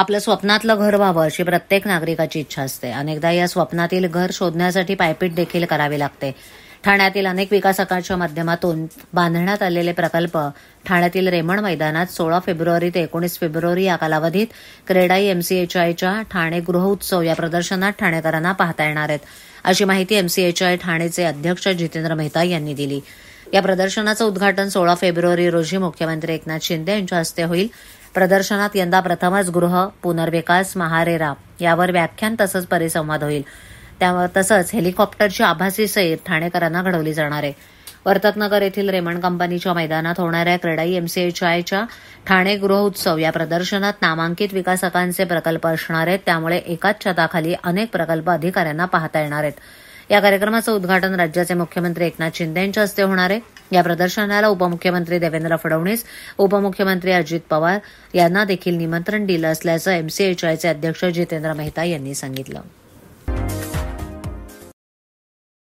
आपलं स्वप्नातलं घर व्हावं अशी प्रत्येक नागरिकाची इच्छा असते अनेकदा या स्वप्नातील घर शोधण्यासाठी पायपीट देखील करावी लागते ठाण्यातील अनेक विकासकांच्या माध्यमातून बांधण्यात आलेले प्रकल्प ठाण्यातील रेमण मैदानात सोळा फेब्रुवारी ते एकोणीस फेब्रुवारी या कालावधीत क्रेडाई एमसीएचआयच्या ठाणे गृहउत्सव या प्रदर्शनात ठाणेकरांना पाहता येणार आहेत अशी माहिती एमसीएचआय ठाणेचे अध्यक्ष जितेंद्र मेहता यांनी दिली या प्रदर्शनाचं उद्घाटन सोळा फेब्रुवारी रोजी मुख्यमंत्री एकनाथ शिंदे यांच्या हस्ते होईल प्रदर्शनात यंदा प्रथमच गृह पुनर्विकास महारेरा यावर व्याख्यान तसंच परिसंवाद होईल त्यावर तसंच हेलिकॉप्टरची आभासी सैर ठाणेकरांना घडवली जाणार आहे वर्तकनगर येथील रेमंड कंपनीच्या मैदानात होणाऱ्या क्रेडाई एमसीएचआयच्या ठाणे गृहोत्सव या प्रदर्शनात नामांकित विकासकांचे प्रकल्प असणार आहेत त्यामुळे एकाच छताखाली अनेक प्रकल्प अधिकाऱ्यांना पाहता येणार आहेत या कार्यक्रमाचं उद्घाटन राज्याचे मुख्यमंत्री एकनाथ शिंदे यांच्या हस्ते होणार आहे या प्रदर्शनाला उपमुख्यमंत्री देवेंद्र फडणवीस उपमुख्यमंत्री अजित पवार यांना देखील निमंत्रण दिलं असल्याचं एमसीएचआयचे अध्यक्ष जितेंद्र मेहता यांनी सांगितलं